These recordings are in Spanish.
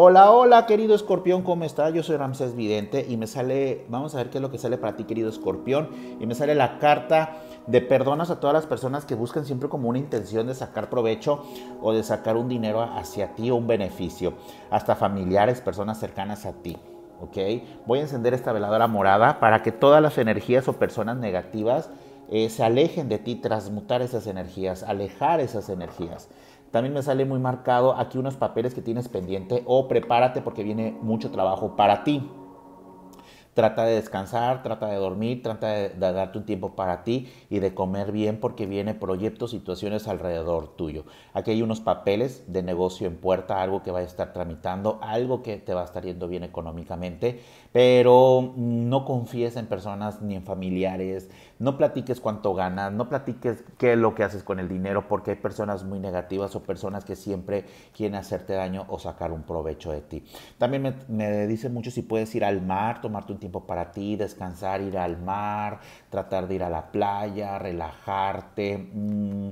Hola, hola, querido escorpión, ¿cómo está? Yo soy Ramsés Vidente y me sale, vamos a ver qué es lo que sale para ti, querido escorpión, y me sale la carta de perdonas a todas las personas que buscan siempre como una intención de sacar provecho o de sacar un dinero hacia ti o un beneficio, hasta familiares, personas cercanas a ti. ¿Ok? Voy a encender esta veladora morada para que todas las energías o personas negativas eh, se alejen de ti, transmutar esas energías, alejar esas energías. También me sale muy marcado aquí unos papeles que tienes pendiente o prepárate porque viene mucho trabajo para ti. Trata de descansar, trata de dormir, trata de, darte un tiempo para ti y de comer bien porque viene proyectos, situaciones alrededor tuyo. Aquí hay unos papeles de negocio en puerta, algo que va a estar tramitando, algo que te va a estar yendo bien económicamente, pero no confíes en personas ni en familiares, no platiques cuánto ganas, no platiques qué es lo que haces con el dinero, porque hay personas muy negativas o personas que siempre quieren hacerte daño o sacar un provecho de ti. También me, dice mucho si puedes ir al mar, tomarte un tiempo para ti, descansar, ir al mar, tratar de ir a la playa, relajarte mm,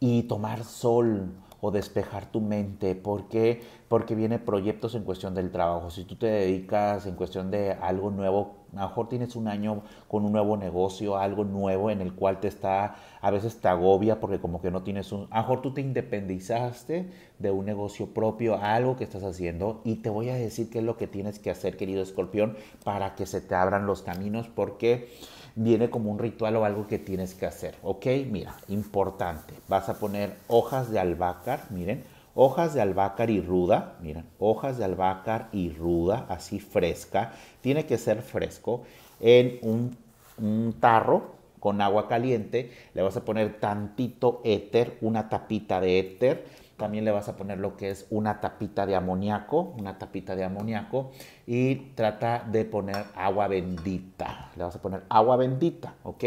y tomar sol o despejar tu mente. porque Porque viene proyectos en cuestión del trabajo. Si tú te dedicas en cuestión de algo nuevo, a lo mejor tienes un año con un nuevo negocio, algo nuevo en el cual te está, a veces te agobia porque como que no tienes un, a lo mejor tú te independizaste de un negocio propio, algo que estás haciendo y te voy a decir qué es lo que tienes que hacer, querido escorpión, para que se te abran los caminos. porque viene como un ritual o algo que tienes que hacer. Ok, mira, importante. Vas a poner hojas de albácar, miren, hojas de albácar y ruda, miren, hojas de albácar y ruda, así fresca. Tiene que ser fresco en un, un tarro con agua caliente. Le vas a poner tantito éter, una tapita de éter también le vas a poner lo que es una tapita de amoníaco, una tapita de amoníaco y trata de poner agua bendita. Le vas a poner agua bendita, ¿ok?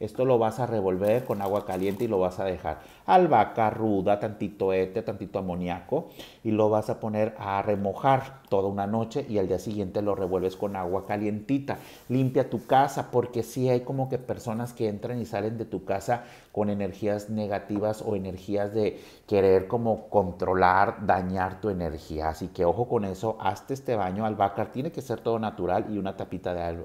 Esto lo vas a revolver con agua caliente y lo vas a dejar albahaca ruda, tantito este tantito amoníaco y lo vas a poner a remojar toda una noche y al día siguiente lo revuelves con agua calientita. Limpia tu casa porque si hay como que personas que entran y salen de tu casa con energías negativas o energías de querer como controlar, dañar tu energía. Así que ojo con eso, hazte este baño albahaca, tiene que ser todo natural y una tapita de,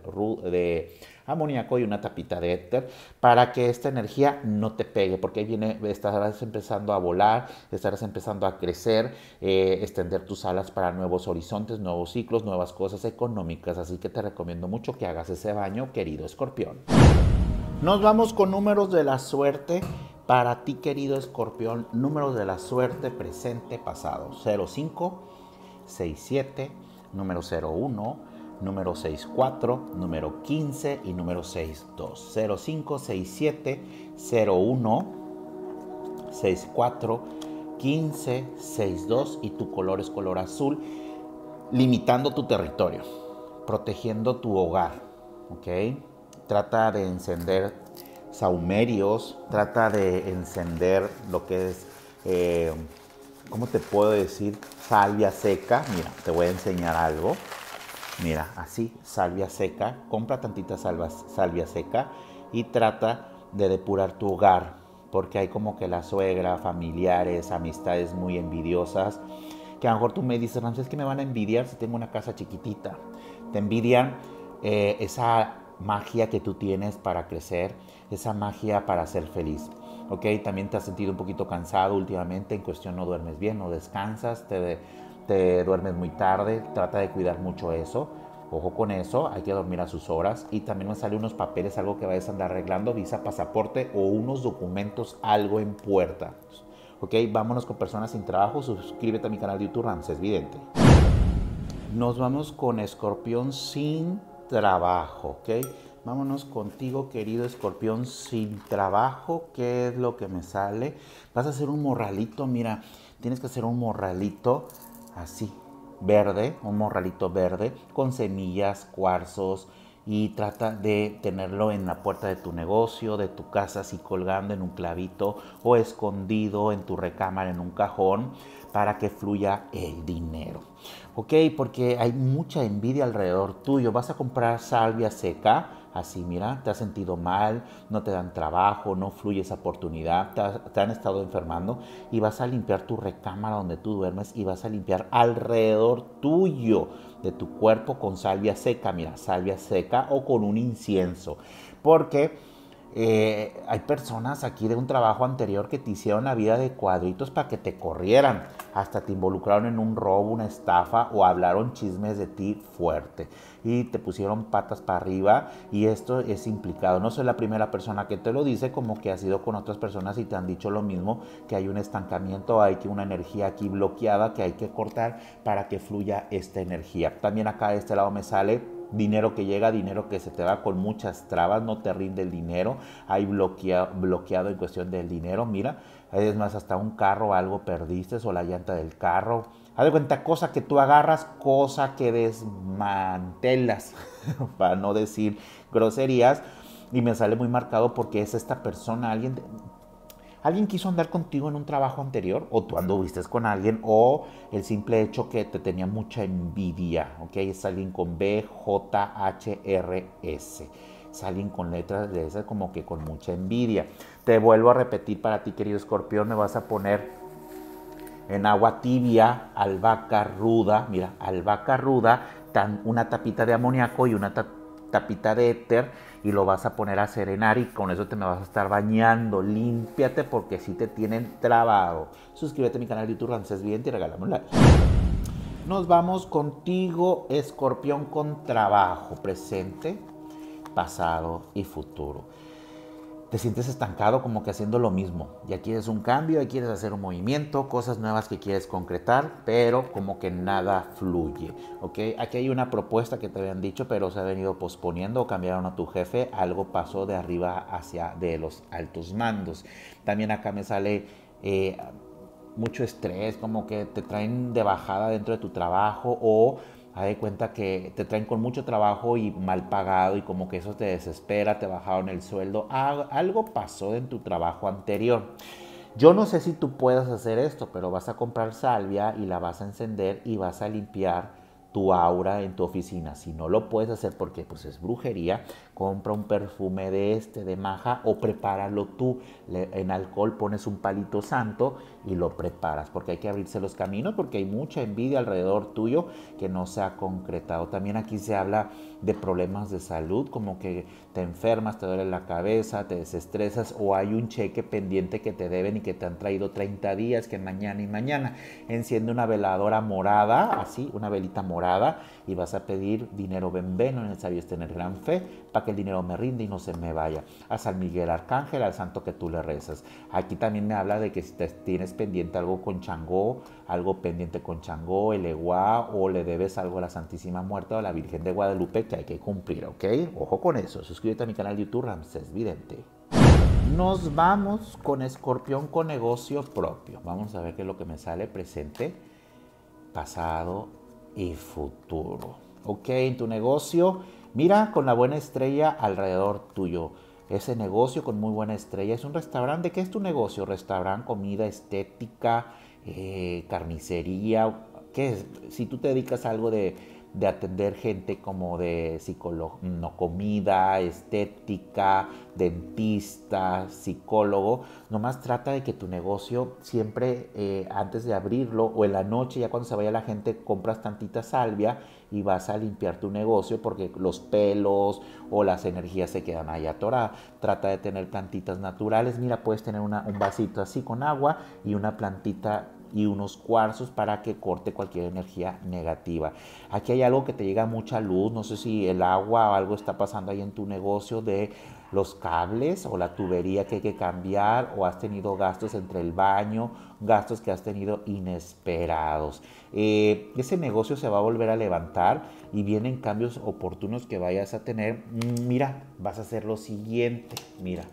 de amoníaco y una tapita de éter para que esta energía no te pegue, porque ahí viene, estarás empezando a volar, estarás empezando a crecer, eh, extender tus alas para nuevos horizontes, nuevos ciclos, nuevas cosas económicas. Así que te recomiendo mucho que hagas ese baño, querido escorpión. Nos vamos con números de la suerte. Para ti, querido escorpión, números de la suerte presente, pasado. 05, 67, número 01, número 64, número 15 y número 62. 0567 01 64 15 62 y tu color es color azul, limitando tu territorio, protegiendo tu hogar, ¿ok? Trata de encender saumerios, trata de encender lo que es, eh, ¿cómo te puedo decir? Salvia seca, mira, te voy a enseñar algo. Mira, así, salvia seca, compra tantita salvas salvia seca y trata de depurar tu hogar, porque hay como que la suegra, familiares, amistades muy envidiosas, que a lo mejor tú me dices, es que me van a envidiar si tengo una casa chiquitita. Te envidian eh, esa magia que tú tienes para crecer, esa magia para ser feliz. ¿Ok? También te has sentido un poquito cansado últimamente, en cuestión no duermes bien, no descansas, te, te duermes muy tarde, trata de cuidar mucho eso. Ojo con eso, hay que dormir a sus horas. Y también me sale unos papeles, algo que vayas a andar arreglando, visa, pasaporte o unos documentos, algo en puerta. Ok, vámonos con personas sin trabajo. Suscríbete a mi canal de YouTube Ramses Vidente. Nos vamos con escorpión sin trabajo, ok. Vámonos contigo, querido escorpión, sin trabajo. ¿Qué es lo que me sale? Vas a hacer un morralito, mira, tienes que hacer un morralito así, verde, un morralito verde, con semillas, cuarzos, y trata de tenerlo en la puerta de tu negocio, de tu casa, así colgando en un clavito o escondido en tu recámara, en un cajón, para que fluya el dinero. ¿Ok? Porque hay mucha envidia alrededor tuyo. Vas a comprar salvia seca así, mira, te has sentido mal, no te dan trabajo, no fluye esa oportunidad, te, han estado enfermando y vas a limpiar tu recámara donde tú duermes y vas a limpiar alrededor tuyo de tu cuerpo con salvia seca, mira, salvia seca o con un incienso, porque eh, hay personas aquí de un trabajo anterior que te hicieron la vida de cuadritos para que te corrieran. Hasta te involucraron en un robo, una estafa o hablaron chismes de ti fuerte. Y te pusieron patas para arriba y esto es implicado. No soy la primera persona que te lo dice, como que has sido con otras personas y te han dicho lo mismo, que hay un estancamiento, hay que una energía aquí bloqueada que hay que cortar para que fluya esta energía. También acá de este lado me sale dinero que llega, dinero que se te va con muchas trabas, no te rinde el dinero, hay bloquea, bloqueado en cuestión del dinero, mira, es más, hasta un carro algo perdiste o la llanta del carro. Haz de cuenta, cosa que tú agarras, cosa que desmantelas, para no decir groserías. Y me sale muy marcado porque es esta persona, alguien, alguien quiso andar contigo en un trabajo anterior o tú anduviste con alguien o el simple hecho que te tenía mucha envidia, ¿ok? Es alguien con B, J, H, R, S. Es alguien con letras de esas como que con mucha envidia. Te vuelvo a repetir para ti, querido escorpión, me vas a poner en agua tibia, albahaca ruda, mira, albahaca ruda, una tapita de amoníaco y una tapita tapita de éter y lo vas a poner a serenar y con eso te me vas a estar bañando. Límpiate porque si te tienen trabado. Suscríbete a mi canal de YouTube Rancés Vidente y regálame un like. Nos vamos contigo, escorpión con trabajo, presente, pasado y futuro te sientes estancado como que haciendo lo mismo. Ya quieres un cambio, ya quieres hacer un movimiento, cosas nuevas que quieres concretar, pero como que nada fluye. ¿ok? Aquí hay una propuesta que te habían dicho, pero se ha venido posponiendo o cambiaron a tu jefe. Algo pasó de arriba hacia de los altos mandos. También acá me sale... Eh, mucho estrés, como que te traen de bajada dentro de tu trabajo o haz cuenta que te traen con mucho trabajo y mal pagado y como que eso te desespera, te bajaron el sueldo, algo pasó en tu trabajo anterior. Yo no sé si tú puedas hacer esto, pero vas a comprar salvia y la vas a encender y vas a limpiar tu aura en tu oficina. Si no lo puedes hacer porque pues es brujería, compra un perfume de este, de maja, o prepáralo tú. en alcohol pones un palito santo y lo preparas, porque hay que abrirse los caminos, porque hay mucha envidia alrededor tuyo que no se ha concretado. También aquí se habla de problemas de salud, como que te enfermas, te duele la cabeza, te desestresas, o hay un cheque pendiente que te deben y que te han traído 30 días, que mañana y mañana. Enciende una veladora morada, así, una velita morada, y vas a pedir dinero benveno, necesario es tener gran fe, para que el dinero me rinde y no se me vaya. A San Miguel Arcángel, al santo que tú le rezas. Aquí también me habla de que si tienes pendiente algo con Changó, algo pendiente con Changó, el Eguá, o le debes algo a la Santísima Muerte o a la Virgen de Guadalupe, que hay que cumplir, ¿ok? Ojo con eso. Suscríbete a mi canal de YouTube Ramses Vidente. Nos vamos con escorpión con negocio propio. Vamos a ver qué es lo que me sale presente, pasado y futuro. Ok, en tu negocio Mira con la buena estrella alrededor tuyo. Ese negocio con muy buena estrella es un restaurante. ¿Qué es tu negocio? Restaurante, comida, estética, eh, carnicería. ¿Qué Si tú te dedicas a algo de, atender gente como de psicólogo, no comida, estética, dentista, psicólogo. Nomás trata de que tu negocio siempre eh, antes de abrirlo o en la noche, ya cuando se vaya la gente, compras tantita salvia y vas a limpiar tu negocio porque los pelos o las energías se quedan ahí atoradas. Trata de tener plantitas naturales. Mira, puedes tener un vasito así con agua y una plantita y unos cuarzos para que corte cualquier energía negativa. Aquí hay algo que te llega mucha luz, no sé si el agua o algo está pasando ahí en tu negocio de los cables o la tubería que hay que cambiar o has tenido gastos entre el baño, gastos que has tenido inesperados. Eh, ese negocio se va a volver a levantar y vienen cambios oportunos que vayas a tener. Mm, mira, vas a hacer lo siguiente, mira.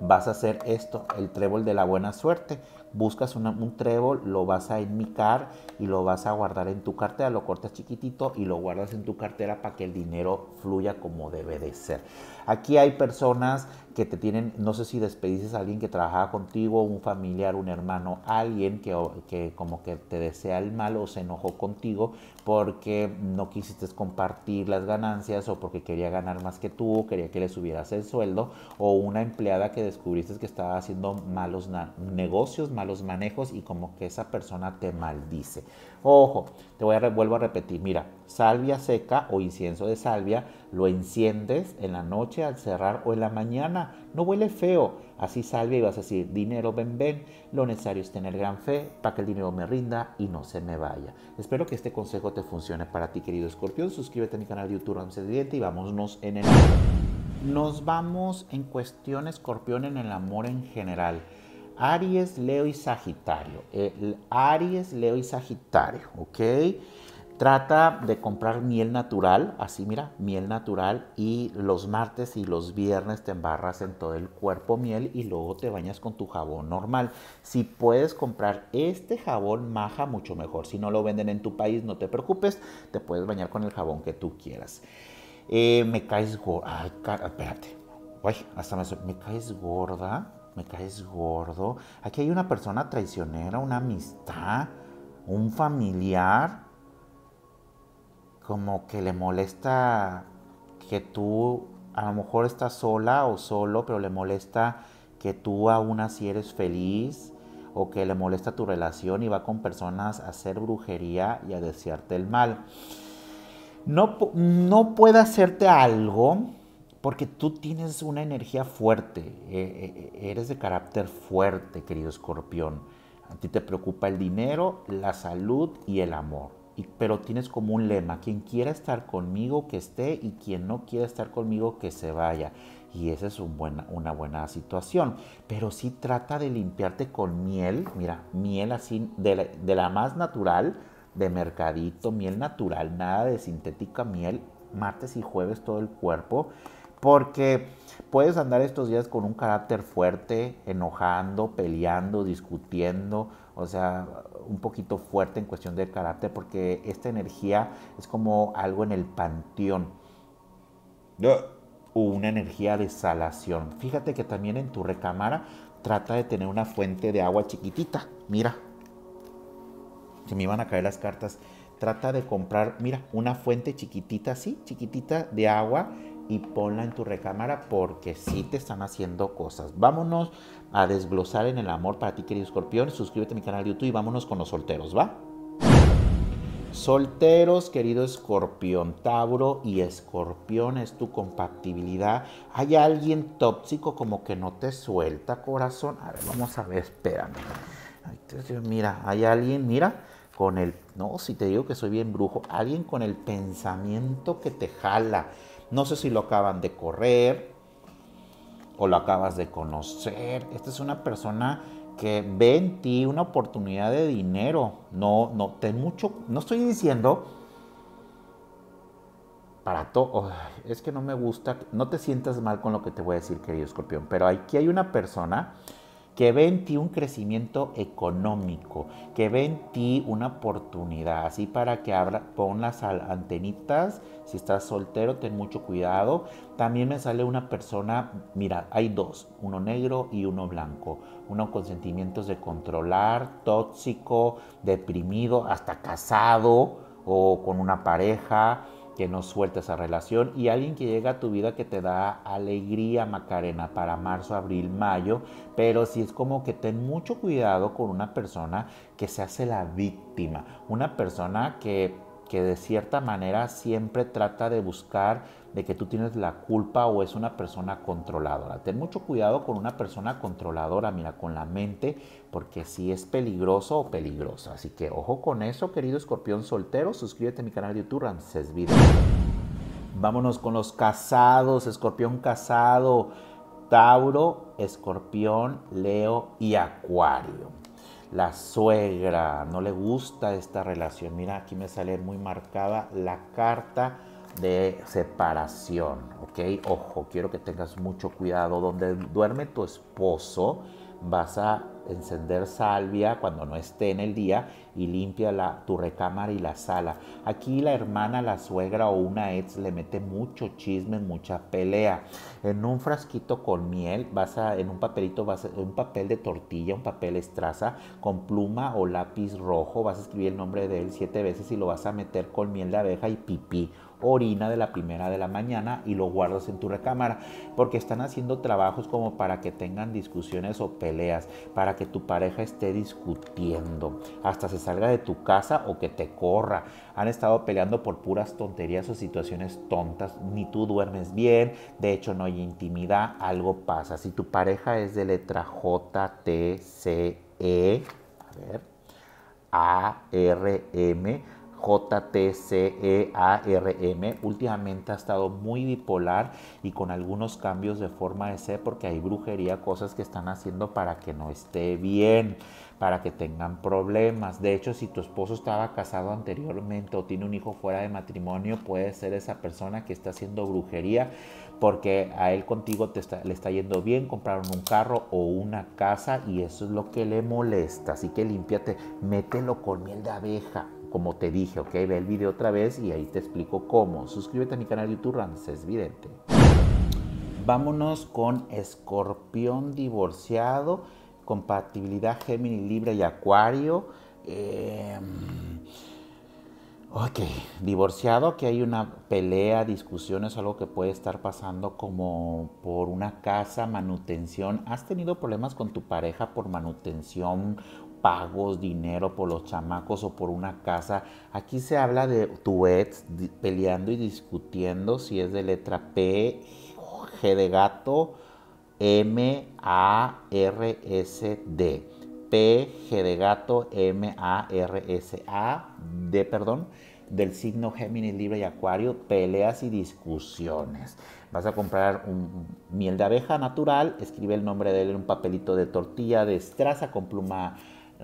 Vas a hacer esto, el trébol de la buena suerte buscas un trébol, lo vas a enmicar y lo vas a guardar en tu cartera, lo cortas chiquitito y lo guardas en tu cartera para que el dinero fluya como debe de ser. Aquí hay personas que te tienen, no sé si despedices a alguien que trabajaba contigo, un familiar, un hermano, alguien que, que como que te desea el mal o se enojó contigo porque no quisiste compartir las ganancias o porque quería ganar más que tú, quería que le subieras el sueldo o una empleada que descubriste que estaba haciendo malos negocios, los manejos y como que esa persona te maldice. Ojo, te voy a vuelvo a repetir, mira, salvia seca o incienso de salvia lo enciendes en la noche al cerrar o en la mañana, no huele feo. Así salvia y vas a decir, dinero ven ven, lo necesario es tener gran fe para que el dinero me rinda y no se me vaya. Espero que este consejo te funcione para ti, querido escorpión. Suscríbete a mi canal de YouTube Ramses y vámonos en el... Nos vamos en cuestión escorpión en el amor en general. Aries, Leo y Sagitario. El Aries, Leo y Sagitario, ¿ok? Trata de comprar miel natural, así mira, miel natural y los martes y los viernes te embarras en todo el cuerpo miel y luego te bañas con tu jabón normal. Si puedes comprar este jabón maja, mucho mejor. Si no lo venden en tu país, no te preocupes, te puedes bañar con el jabón que tú quieras. Eh, me caes gorda, ay, espérate, hasta me, me caes gorda me caes gordo, aquí hay una persona traicionera, una amistad, un familiar, como que le molesta que tú a lo mejor estás sola o solo, pero le molesta que tú aún así eres feliz o que le molesta tu relación y va con personas a hacer brujería y a desearte el mal. No, no puede hacerte algo porque tú tienes una energía fuerte, e, e, e, eres de carácter fuerte, querido escorpión. A ti te preocupa el dinero, la salud y el amor. pero tienes como un lema, quien quiera estar conmigo que esté y quien no quiera estar conmigo que se vaya. Y esa es una buena situación. Pero sí trata de limpiarte con miel, mira, miel así de la más natural, de mercadito, miel natural, nada de sintética miel, martes y jueves todo el cuerpo porque puedes andar estos días con un carácter fuerte, enojando, peleando, discutiendo, o sea, un poquito fuerte en cuestión de carácter, porque esta energía es como algo en el panteón. Una energía de salación. Fíjate que también en tu recámara trata de tener una fuente de agua chiquitita. Mira, se me iban a caer las cartas. Trata de comprar, mira, una fuente chiquitita así, chiquitita de agua y ponla en tu recámara porque sí te están haciendo cosas. Vámonos a desglosar en el amor para ti, querido escorpión. Suscríbete a mi canal de YouTube y vámonos con los solteros, ¿va? Solteros, querido escorpión, Tauro y escorpión es tu compatibilidad. Hay alguien tóxico como que no te suelta, corazón. A ver, vamos a ver, espérame. mira, hay alguien, mira, con el, no, si te digo que soy bien brujo, alguien con el pensamiento que te jala no sé si lo acaban de correr o lo acabas de conocer. Esta es una persona que ve en ti una oportunidad de dinero. No, no, ten mucho. No estoy diciendo para todo. Oh, es que no me gusta. No te sientas mal con lo que te voy a decir, querido escorpión. Pero aquí hay una persona que ve en ti un crecimiento económico, que ve en ti una oportunidad, así para que abra, pon las antenitas, si estás soltero, ten mucho cuidado. También me sale una persona, mira, hay dos, uno negro y uno blanco, uno con sentimientos de controlar, tóxico, deprimido, hasta casado o con una pareja que no suelte esa relación y alguien que llega a tu vida que te da alegría, Macarena, para marzo, abril, mayo, pero si es como que ten mucho cuidado con una persona que se hace la víctima, una persona que que de cierta manera siempre trata de buscar de que tú tienes la culpa o es una persona controladora. Ten mucho cuidado con una persona controladora, mira, con la mente, porque sí es peligroso o peligrosa. Así que ojo con eso, querido escorpión soltero, suscríbete a mi canal de YouTube, Ramses Video. Vámonos con los casados, escorpión casado, Tauro, escorpión, Leo y Acuario la suegra, no le gusta esta relación. Mira, aquí me sale muy marcada la carta de separación, ¿ok? Ojo, quiero que tengas mucho cuidado. Donde duerme tu esposo, vas a encender salvia cuando no esté en el día y limpia la, tu recámara y la sala. Aquí la hermana, la suegra o una ex le mete mucho chisme, mucha pelea. En un frasquito con miel, vas a, en un papelito, vas a, un papel de tortilla, un papel estraza, con pluma o lápiz rojo, vas a escribir el nombre de él siete veces y lo vas a meter con miel de abeja y pipí orina de la primera de la mañana y lo guardas en tu recámara, porque están haciendo trabajos como para que tengan discusiones o peleas, para que tu pareja esté discutiendo, hasta se salga de tu casa o que te corra. Han estado peleando por puras tonterías o situaciones tontas, ni tú duermes bien, de hecho no hay intimidad, algo pasa. Si tu pareja es de letra J, T, C, E, a ver, A, R, M, JTCEARM. Últimamente ha estado muy bipolar y con algunos cambios de forma de ser porque hay brujería, cosas que están haciendo para que no esté bien, para que tengan problemas. De hecho, si tu esposo estaba casado anteriormente o tiene un hijo fuera de matrimonio, puede ser esa persona que está haciendo brujería porque a él contigo le está yendo bien, compraron un carro o una casa y eso es lo que le molesta. Así que límpiate, mételo con miel de abeja como te dije, ok, ve el video otra vez y ahí te explico cómo. Suscríbete a mi canal YouTube Ramses Vidente. Vámonos con escorpión divorciado, compatibilidad Géminis, Libre y Acuario. Em, ok, divorciado, aquí hay una pelea, discusiones, algo que puede estar pasando como por una casa, manutención. ¿Has tenido problemas con tu pareja por manutención pagos, dinero por los chamacos o por una casa. Aquí se habla de tu peleando y discutiendo si es de letra P, G de gato, M, A, R, S, D. P, G de gato, M, A, R, S, A, D, perdón del signo Géminis, Libre y Acuario, peleas y discusiones. Vas a comprar un miel de abeja natural, escribe el nombre de él en un papelito de tortilla de estraza con pluma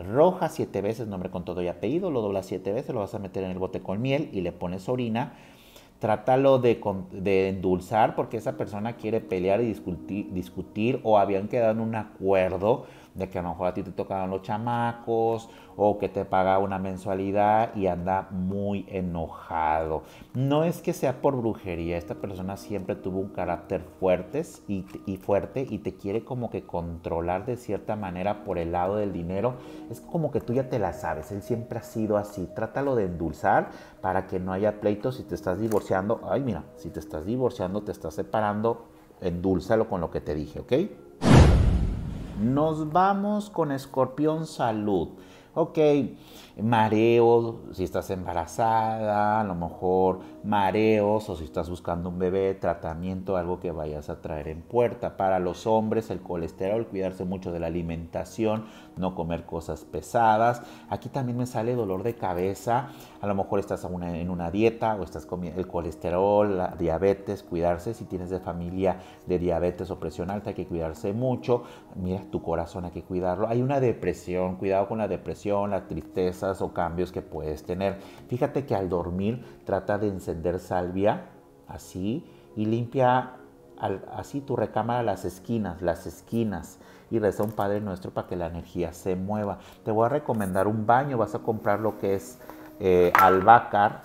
roja siete veces, nombre con todo y apellido, lo doblas siete veces, lo vas a meter en el bote con miel y le pones orina. Trátalo de, endulzar porque esa persona quiere pelear y discutir o habían quedado en un acuerdo de que a lo mejor a ti te tocaban los chamacos o que te paga una mensualidad y anda muy enojado. No es que sea por brujería, esta persona siempre tuvo un carácter fuerte y, fuerte y te quiere como que controlar de cierta manera por el lado del dinero. Es como que tú ya te la sabes, él siempre ha sido así. Trátalo de endulzar para que no haya pleitos si te estás divorciando. Ay, mira, si te estás divorciando, te estás separando, endúlzalo con lo que te dije, ¿ok? Nos vamos con Escorpión Salud ok, mareos si estás embarazada, a lo mejor mareos o si estás buscando un bebé, tratamiento, algo que vayas a traer en puerta. Para los hombres, el colesterol, cuidarse mucho de la alimentación, no comer cosas pesadas. Aquí también me sale dolor de cabeza, a lo mejor estás en una dieta o estás comiendo el colesterol, diabetes, cuidarse. Si tienes de familia de diabetes o presión alta, hay que cuidarse mucho. Mira, tu corazón hay que cuidarlo. Hay una depresión, cuidado con la depresión las tristezas o cambios que puedes tener. Fíjate que al dormir trata de encender salvia así y limpia así tu recámara las esquinas, las esquinas y reza un Padre Nuestro para que la energía se mueva. Te voy a recomendar un baño, vas a comprar lo que es eh, albácar,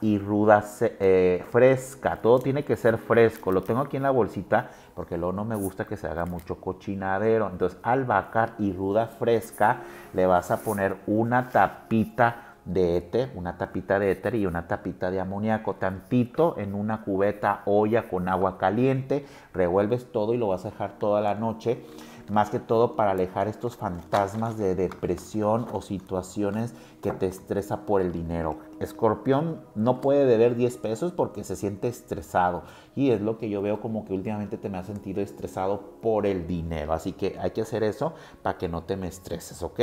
y ruda eh, fresca. Todo tiene que ser fresco. Lo tengo aquí en la bolsita porque luego no me gusta que se haga mucho cochinadero. Entonces, albácar y ruda fresca le vas a poner una tapita de éter, una tapita de éter y una tapita de amoníaco, tantito en una cubeta olla con agua caliente, revuelves todo y lo vas a dejar toda la noche más que todo para alejar estos fantasmas de depresión o situaciones que te estresa por el dinero. Escorpión no puede beber 10 pesos porque se siente estresado y es lo que yo veo como que últimamente te me ha sentido estresado por el dinero, así que hay que hacer eso para que no te me estreses, ¿ok?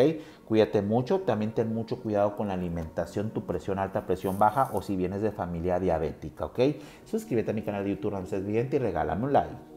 Cuídate mucho, también ten mucho cuidado con la alimentación, tu presión alta, presión baja o si vienes de familia diabética, ¿ok? Suscríbete a mi canal de YouTube Ramses Vidente y regálame un like.